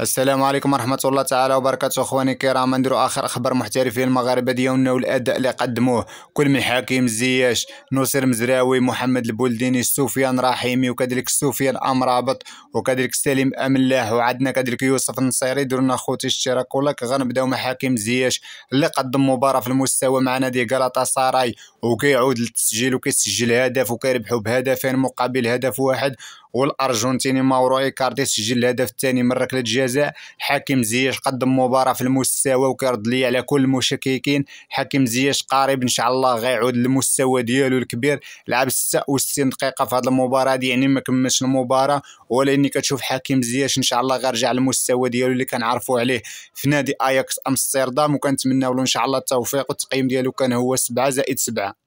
السلام عليكم ورحمة الله تعالى وبركاته اخواني الكرام نديرو اخر اخبار محترفين المغاربة ديالنا والاداء اللي قدموه كل من حكيم زياش نصير مزراوي محمد البولديني سفيان رحيمي وكذلك سفيان امرابط وكذلك سليم املاح وعندنا كذلك يوسف النصيري ديروا لنا خوتي اشتراك ولك غنبداو مع حكيم زياش اللي قدم مباراة في المستوى مع نادي غلاطا ساراي وكيعود للتسجيل وكيسجل هدف وكيربحو بهدفين مقابل هدف واحد والارجنتيني ماورو ايكاردي سجل الهدف الثاني من ركله جزاء حكيم زياش قدم مباراه في المستوى وكيرد لي على كل المشككين حكيم زياش قريب ان شاء الله غيعود للمستوى ديالو الكبير لعب 66 دقيقه في هذه المباراه دي يعني ما كملش المباراه ولاني كتشوف حكيم زياش ان شاء الله غيرجع للمستوى ديالو اللي كنعرفوا عليه في نادي اياكس امستردام وكنتمنوا له ان شاء الله التوفيق والتقييم ديالو كان هو 7 زائد 7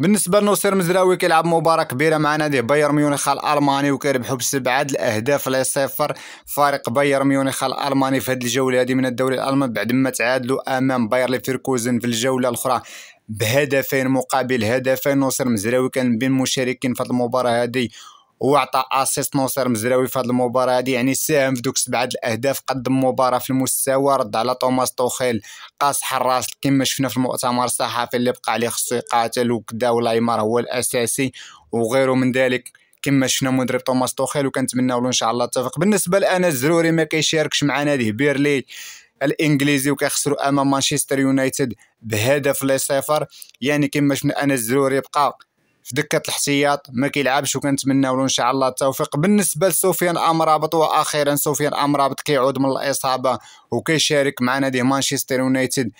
بالنسبه لنصير مزراوي كيلعب مباراه كبيره مع نادي بايرن ميونخ الالماني وكيربحوا بسبعه الاهداف لصفر فريق بايرن ميونخ الالماني في هذه الجوله هذه من الدوري الالماني بعد ما تعادلوا امام باير ليفركوزن في الجوله الاخرى بهدفين مقابل هدفين نصير مزراوي كان بين مشاركين في المباراه هذه وعطى اسيست نصر مزراوي في هذه المباراه هذه يعني ساهم في دوك سبعه الاهداف قدم مباراه في المستوى رد على توماس توخيل قاصح حراس كما شفنا في المؤتمر الصحفي اللي بقى عليه خصو يقاتل وكدا ولايمار هو الاساسي وغيره من ذلك كما شفنا مدرب توماس توخيل وكنتمناو ان شاء الله التوفيق بالنسبه لانا الزروري ما كيشاركش مع ناديه بيرلي الانجليزي وكيخسروا امام مانشستر يونايتد بهدف لصفر يعني كما شفنا انا الزروري بقى في دكه الاحتياط ما كيلعبش وكنتمناو له ان شاء الله التوفيق بالنسبه لسفيان امرابط واخيرا سفيان امرابط كيعود من الاصابه وكيشارك مع نادي مانشستر يونايتد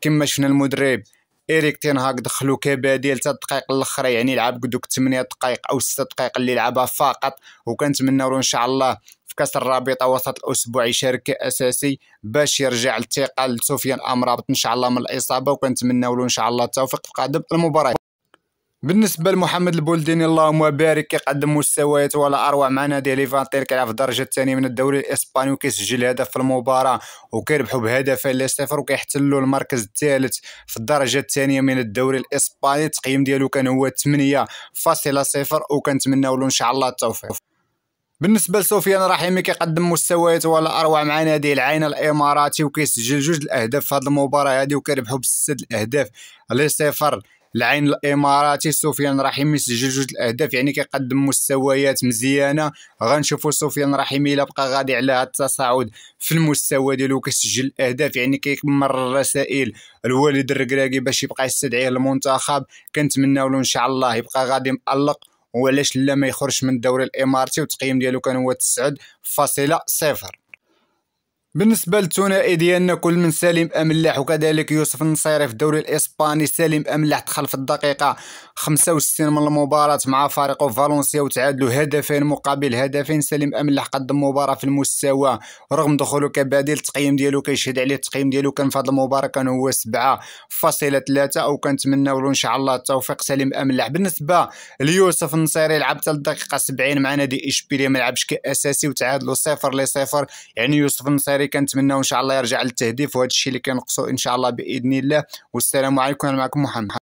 كما شفنا المدرب ايريك تينهاك دخلو كبديل حتى الدقائق الاخرى يعني لعب دوك 8 دقائق او 6 دقائق اللي لعبها فقط وكنتمناو له ان شاء الله في كاس الرابطه وسط الاسبوع يشارك كاساسي باش يرجع الثقه لسفيان امرابط ان شاء الله من الاصابه وكنتمناو له ان شاء الله التوفيق في قادم المباراه بالنسبه لمحمد البولديني اللهم بارك كيقدم مستويات ولا اروع مع نادي ليفانتير كيلعب في الدرجه الثانيه من الدوري الاسباني وكيسجل هدف في المباراه وكيربحوا بهدفين لصفر صفر وكيحتلوا المركز الثالث في الدرجه الثانيه من الدوري الاسباني التقييم ديالو كان هو 8.0 وكنتمناو له ان شاء الله التوفيق بالنسبه لسفيان رحيمي كيقدم مستويات ولا اروع مع نادي العين الاماراتي وكيسجل جوج الاهداف في هذه المباراه هذه وكيربحوا بسته الاهداف لصفر العين الاماراتي سفيان رحيمي سجل جوج الاهداف يعني كيقدم مستويات مزيانه غنشوفوا سفيان رحيمي الا بقى غادي على هذا التصاعد في المستوى ديالو كيسجل الاهداف يعني كيكمر الرسائل الوالد الركراكي باش يبقى يستدعيه المنتخب كنتمناو له ان شاء الله يبقى غادي مقلق وعلاش لا ما يخرجش من الدوري الاماراتي والتقييم ديالو كان هو 9.0 بالنسبه للثنائي ديالنا كل من سليم املاح وكذلك يوسف النصيري في الدوري الاسباني سليم املاح دخل في الدقيقه 65 من المباراه مع فريق فالنسيا وتعادلوا هدفين مقابل هدفين سليم املاح قدم مباراه في المستوى رغم دخوله كبديل التقييم ديالو كيشهد عليه التقييم ديالو كان في هذه المباراه كان هو 7.3 او كنتمناو له ان شاء الله التوفيق سليم املاح بالنسبه ليوسف النصيري لعب حتى الدقيقه 70 مع نادي اشبيليه ما لعبش كاساسي وتعادلوا 0 ل 0 يعني يوسف النصيري الفريق كنتمناو ان شاء الله يرجع للتهديف وهذا الشيء اللي كنقصو ان شاء الله باذن الله والسلام عليكم انا معكم محمد